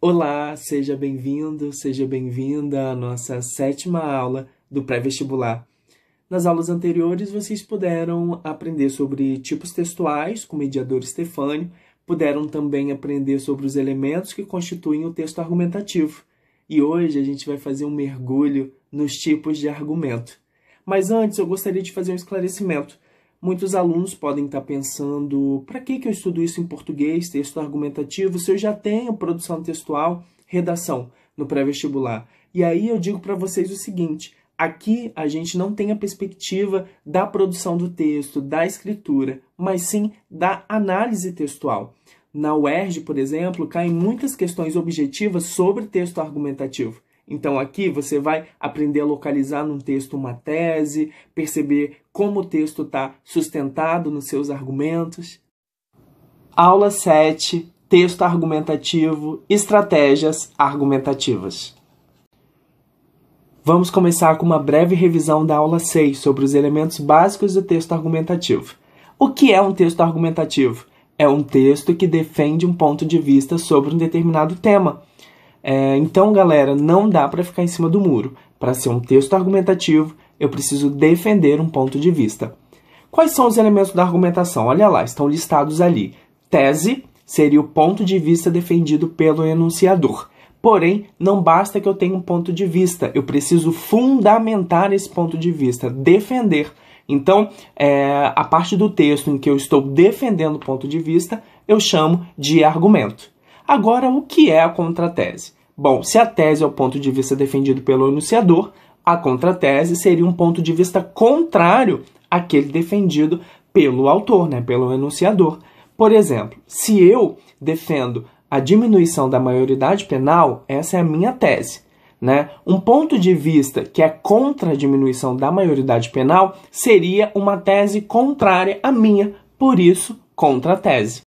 Olá, seja bem-vindo, seja bem-vinda à nossa sétima aula do pré-vestibular. Nas aulas anteriores, vocês puderam aprender sobre tipos textuais com o mediador Stefânio, puderam também aprender sobre os elementos que constituem o texto argumentativo. E hoje a gente vai fazer um mergulho nos tipos de argumento. Mas antes, eu gostaria de fazer um esclarecimento. Muitos alunos podem estar pensando: para que, que eu estudo isso em português, texto argumentativo, se eu já tenho produção textual, redação no pré-vestibular? E aí eu digo para vocês o seguinte: aqui a gente não tem a perspectiva da produção do texto, da escritura, mas sim da análise textual. Na UERJ, por exemplo, caem muitas questões objetivas sobre texto argumentativo. Então aqui você vai aprender a localizar num texto uma tese, perceber como o texto está sustentado nos seus argumentos. Aula 7: Texto argumentativo, estratégias argumentativas. Vamos começar com uma breve revisão da aula 6 sobre os elementos básicos do texto argumentativo. O que é um texto argumentativo? É um texto que defende um ponto de vista sobre um determinado tema é, então, galera, não dá para ficar em cima do muro. Para ser um texto argumentativo, eu preciso defender um ponto de vista. Quais são os elementos da argumentação? Olha lá, estão listados ali. Tese seria o ponto de vista defendido pelo enunciador. Porém, não basta que eu tenha um ponto de vista, eu preciso fundamentar esse ponto de vista, defender. Então, é, a parte do texto em que eu estou defendendo o ponto de vista, eu chamo de argumento. Agora, o que é a contratese? Bom, se a tese é o ponto de vista defendido pelo enunciador, a contratese seria um ponto de vista contrário àquele defendido pelo autor, né, pelo enunciador. Por exemplo, se eu defendo a diminuição da maioridade penal, essa é a minha tese. Né? Um ponto de vista que é contra a diminuição da maioridade penal seria uma tese contrária à minha, por isso, contra a tese.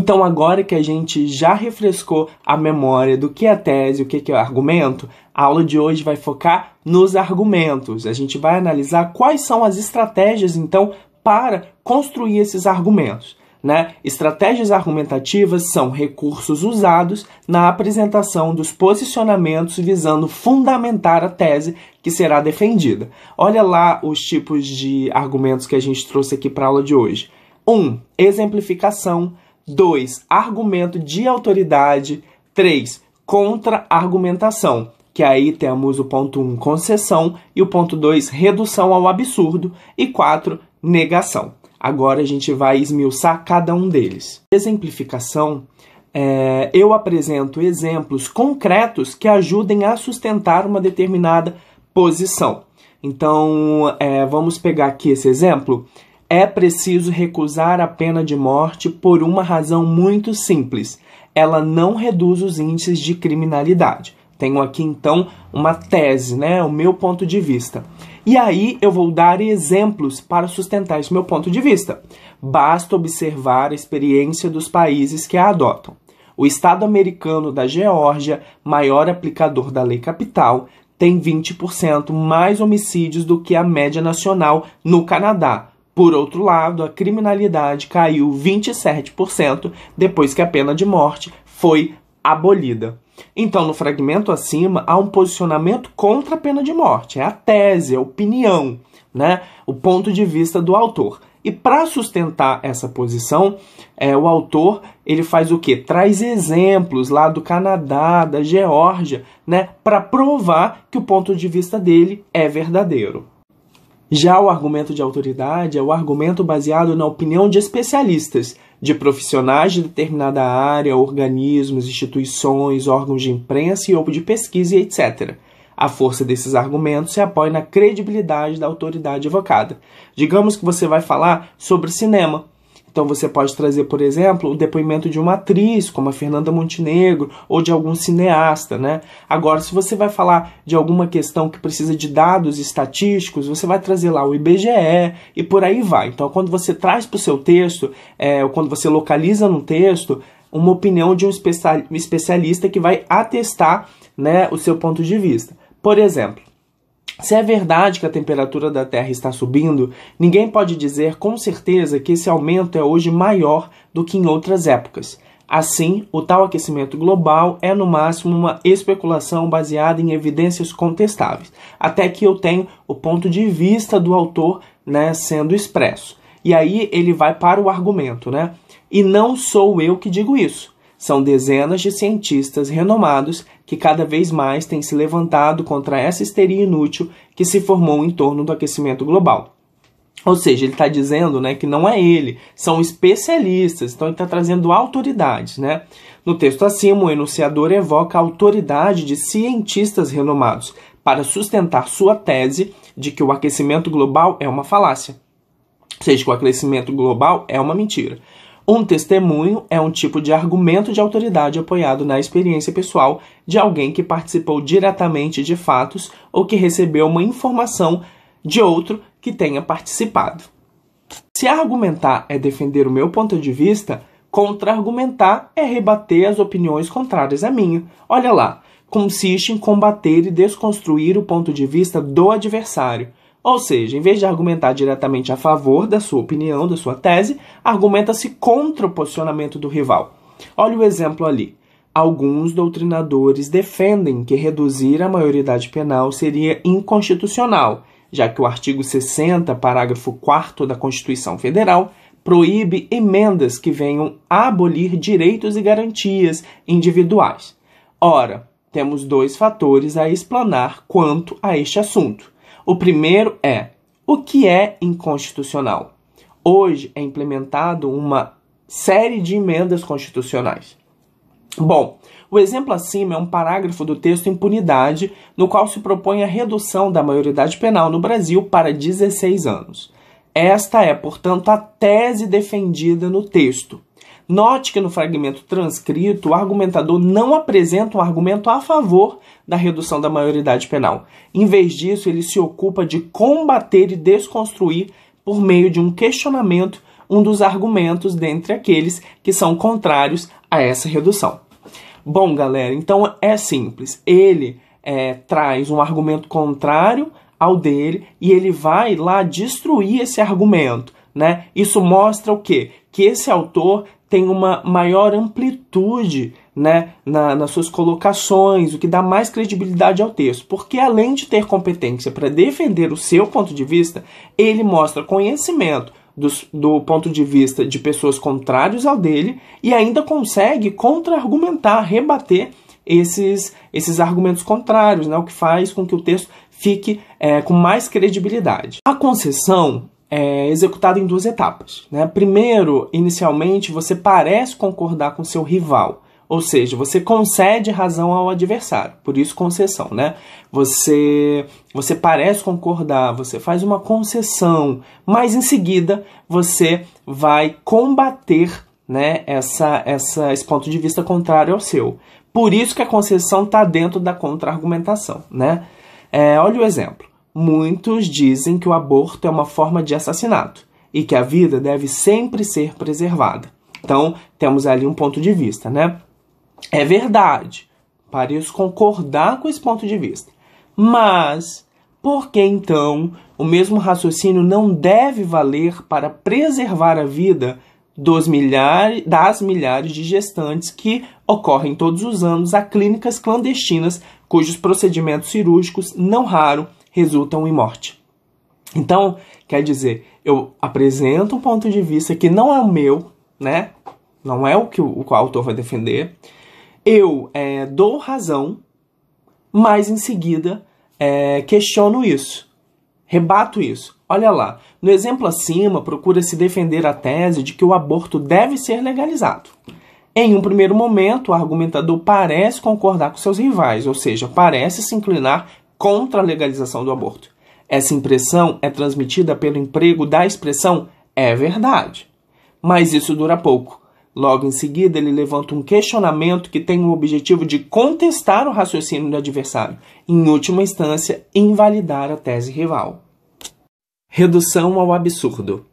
Então, agora que a gente já refrescou a memória do que é tese, o que é, é argumento, a aula de hoje vai focar nos argumentos. A gente vai analisar quais são as estratégias, então, para construir esses argumentos. Né? Estratégias argumentativas são recursos usados na apresentação dos posicionamentos visando fundamentar a tese que será defendida. Olha lá os tipos de argumentos que a gente trouxe aqui para a aula de hoje. 1. Um, exemplificação. 2. Argumento de autoridade. 3. Contra-argumentação, que aí temos o ponto 1, um, concessão, e o ponto 2, redução ao absurdo, e 4, negação. Agora a gente vai esmiuçar cada um deles. Exemplificação. É, eu apresento exemplos concretos que ajudem a sustentar uma determinada posição. Então, é, vamos pegar aqui esse exemplo. É preciso recusar a pena de morte por uma razão muito simples: ela não reduz os índices de criminalidade. Tenho aqui então uma tese, né, o meu ponto de vista. E aí eu vou dar exemplos para sustentar esse meu ponto de vista. Basta observar a experiência dos países que a adotam. O Estado americano da Geórgia, maior aplicador da lei capital, tem 20% mais homicídios do que a média nacional no Canadá, por outro lado, a criminalidade caiu 27% depois que a pena de morte foi abolida. Então, no fragmento acima, há um posicionamento contra a pena de morte. É a tese, é a opinião, né? o ponto de vista do autor. E para sustentar essa posição, é, o autor ele faz o que? Traz exemplos lá do Canadá, da Geórgia, né, para provar que o ponto de vista dele é verdadeiro. Já o argumento de autoridade é o argumento baseado na opinião de especialistas, de profissionais de determinada área, organismos, instituições, órgãos de imprensa e ou de pesquisa, etc. A força desses argumentos se apoia na credibilidade da autoridade evocada. Digamos que você vai falar sobre cinema. Então você pode trazer, por exemplo, o depoimento de uma atriz, como a Fernanda Montenegro, ou de algum cineasta, né? Agora, se você vai falar de alguma questão que precisa de dados estatísticos, você vai trazer lá o IBGE e por aí vai. Então, quando você traz para o seu texto, é, ou quando você localiza no texto, uma opinião de um especialista que vai atestar né, o seu ponto de vista. Por exemplo, se é verdade que a temperatura da Terra está subindo, ninguém pode dizer com certeza que esse aumento é hoje maior do que em outras épocas. Assim, o tal aquecimento global é no máximo uma especulação baseada em evidências contestáveis, até que eu tenho o ponto de vista do autor né, sendo expresso. E aí ele vai para o argumento, né? E não sou eu que digo isso. São dezenas de cientistas renomados que cada vez mais têm se levantado contra essa histeria inútil que se formou em torno do aquecimento global. Ou seja, ele está dizendo né, que não é ele, são especialistas, então ele está trazendo autoridades. Né? No texto acima, o enunciador evoca a autoridade de cientistas renomados para sustentar sua tese de que o aquecimento global é uma falácia. Ou seja, que o aquecimento global é uma mentira. Um testemunho é um tipo de argumento de autoridade apoiado na experiência pessoal de alguém que participou diretamente de fatos ou que recebeu uma informação de outro que tenha participado. Se argumentar é defender o meu ponto de vista, contra-argumentar é rebater as opiniões contrárias à minha. Olha lá, consiste em combater e desconstruir o ponto de vista do adversário. Ou seja, em vez de argumentar diretamente a favor da sua opinião, da sua tese, argumenta-se contra o posicionamento do rival. Olha o exemplo ali. Alguns doutrinadores defendem que reduzir a maioridade penal seria inconstitucional, já que o artigo 60, parágrafo 4 da Constituição Federal, proíbe emendas que venham abolir direitos e garantias individuais. Ora, temos dois fatores a explanar quanto a este assunto. O primeiro é: o que é inconstitucional? Hoje é implementado uma série de emendas constitucionais. Bom, o exemplo acima é um parágrafo do texto Impunidade, no qual se propõe a redução da maioridade penal no Brasil para 16 anos. Esta é, portanto, a tese defendida no texto. Note que no fragmento transcrito, o argumentador não apresenta um argumento a favor da redução da maioridade penal. Em vez disso, ele se ocupa de combater e desconstruir, por meio de um questionamento, um dos argumentos dentre aqueles que são contrários a essa redução. Bom, galera, então é simples. Ele é, traz um argumento contrário ao dele e ele vai lá destruir esse argumento. Né? Isso mostra o quê? que esse autor tem uma maior amplitude né, na, nas suas colocações, o que dá mais credibilidade ao texto, porque além de ter competência para defender o seu ponto de vista, ele mostra conhecimento do, do ponto de vista de pessoas contrárias ao dele e ainda consegue contra-argumentar, rebater esses, esses argumentos contrários, né, o que faz com que o texto fique é, com mais credibilidade. A concessão é, executado em duas etapas. Né? Primeiro, inicialmente, você parece concordar com seu rival, ou seja, você concede razão ao adversário, por isso concessão, né? Você, você parece concordar, você faz uma concessão, mas em seguida você vai combater né, essa, essa, esse ponto de vista contrário ao seu. Por isso que a concessão está dentro da contra-argumentação, né? É, olha o exemplo. Muitos dizem que o aborto é uma forma de assassinato e que a vida deve sempre ser preservada. Então, temos ali um ponto de vista, né? É verdade. Pareço concordar com esse ponto de vista. Mas por que então o mesmo raciocínio não deve valer para preservar a vida dos milhares, das milhares de gestantes que ocorrem todos os anos a clínicas clandestinas cujos procedimentos cirúrgicos não raro resultam em morte. Então, quer dizer, eu apresento um ponto de vista que não é o meu, né? Não é o que o, o autor vai defender. Eu é, dou razão, mas em seguida é, questiono isso, rebato isso. Olha lá, no exemplo acima, procura-se defender a tese de que o aborto deve ser legalizado. Em um primeiro momento, o argumentador parece concordar com seus rivais, ou seja, parece se inclinar contra a legalização do aborto. Essa impressão é transmitida pelo emprego da expressão é verdade. Mas isso dura pouco. Logo em seguida, ele levanta um questionamento que tem o objetivo de contestar o raciocínio do adversário, em última instância, invalidar a tese rival. Redução ao absurdo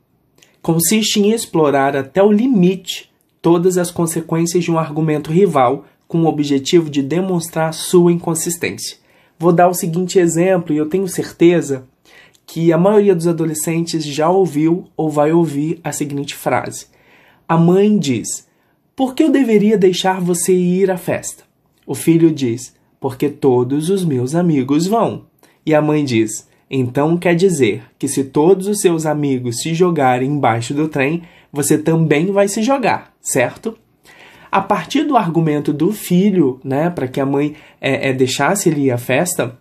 consiste em explorar até o limite todas as consequências de um argumento rival com o objetivo de demonstrar sua inconsistência. Vou dar o seguinte exemplo, e eu tenho certeza que a maioria dos adolescentes já ouviu ou vai ouvir a seguinte frase. A mãe diz: Por que eu deveria deixar você ir à festa? O filho diz: Porque todos os meus amigos vão. E a mãe diz: Então quer dizer que se todos os seus amigos se jogarem embaixo do trem, você também vai se jogar, certo? a partir do argumento do filho, né, para que a mãe é, é, deixasse ele ir à festa,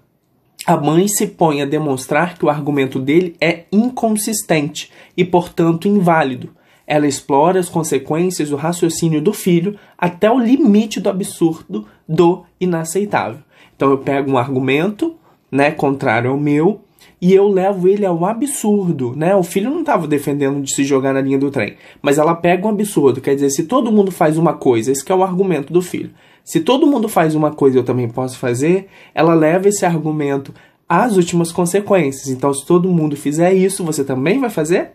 a mãe se põe a demonstrar que o argumento dele é inconsistente e, portanto, inválido. Ela explora as consequências do raciocínio do filho até o limite do absurdo, do inaceitável. Então eu pego um argumento, né, contrário ao meu, e eu levo ele ao absurdo, né? O filho não estava defendendo de se jogar na linha do trem, mas ela pega um absurdo, quer dizer, se todo mundo faz uma coisa, esse é o argumento do filho. Se todo mundo faz uma coisa, eu também posso fazer. Ela leva esse argumento às últimas consequências. Então, se todo mundo fizer isso, você também vai fazer?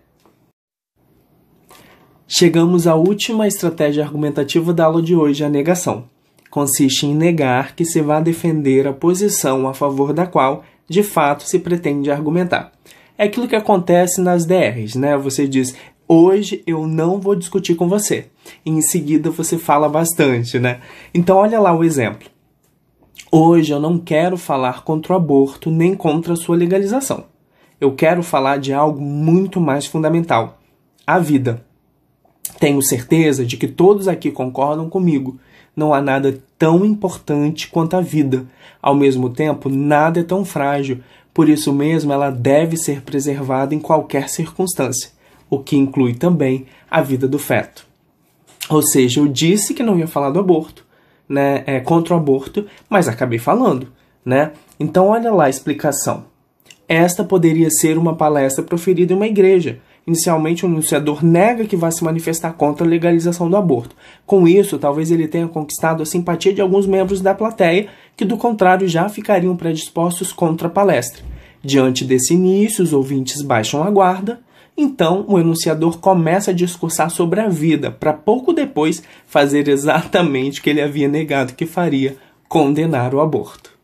Chegamos à última estratégia argumentativa da aula de hoje, a negação. Consiste em negar que se vá defender a posição a favor da qual de fato se pretende argumentar. É aquilo que acontece nas DRs, né? Você diz, hoje eu não vou discutir com você. E em seguida você fala bastante, né? Então olha lá o exemplo. Hoje eu não quero falar contra o aborto nem contra a sua legalização. Eu quero falar de algo muito mais fundamental: a vida. Tenho certeza de que todos aqui concordam comigo não há nada tão importante quanto a vida. Ao mesmo tempo, nada é tão frágil, por isso mesmo ela deve ser preservada em qualquer circunstância, o que inclui também a vida do feto. Ou seja, eu disse que não ia falar do aborto, né, é, contra o aborto, mas acabei falando, né? Então olha lá a explicação. Esta poderia ser uma palestra proferida em uma igreja, Inicialmente, o anunciador nega que vai se manifestar contra a legalização do aborto. Com isso, talvez ele tenha conquistado a simpatia de alguns membros da plateia, que do contrário já ficariam predispostos contra a palestra. Diante desse início, os ouvintes baixam a guarda. Então, o enunciador começa a discursar sobre a vida, para pouco depois fazer exatamente o que ele havia negado que faria: condenar o aborto.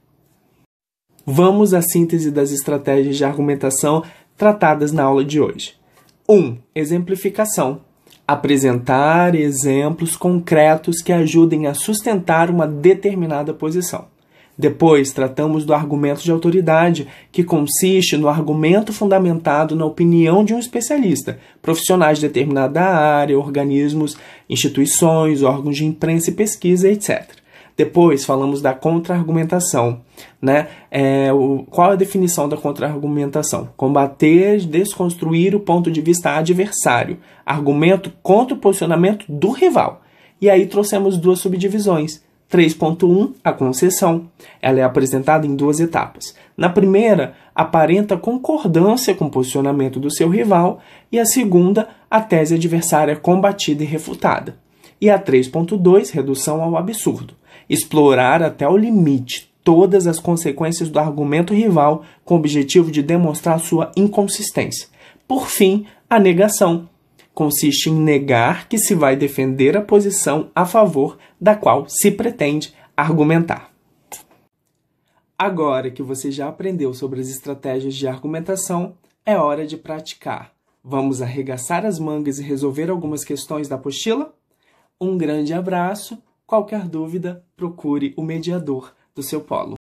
Vamos à síntese das estratégias de argumentação tratadas na aula de hoje. 1. Exemplificação. Apresentar exemplos concretos que ajudem a sustentar uma determinada posição. Depois, tratamos do argumento de autoridade, que consiste no argumento fundamentado na opinião de um especialista, profissionais de determinada área, organismos, instituições, órgãos de imprensa e pesquisa, etc. Depois, falamos da contra-argumentação, né? É, o, qual a definição da contra-argumentação? Combater, desconstruir o ponto de vista adversário. Argumento contra o posicionamento do rival. E aí trouxemos duas subdivisões. 3.1, a concessão. Ela é apresentada em duas etapas. Na primeira, aparenta concordância com o posicionamento do seu rival, e a segunda, a tese adversária combatida e refutada. E a 3.2, redução ao absurdo. Explorar até o limite todas as consequências do argumento rival com o objetivo de demonstrar sua inconsistência. Por fim, a negação consiste em negar que se vai defender a posição a favor da qual se pretende argumentar. Agora que você já aprendeu sobre as estratégias de argumentação, é hora de praticar. Vamos arregaçar as mangas e resolver algumas questões da apostila? Um grande abraço. Qualquer dúvida, procure o mediador do seu polo.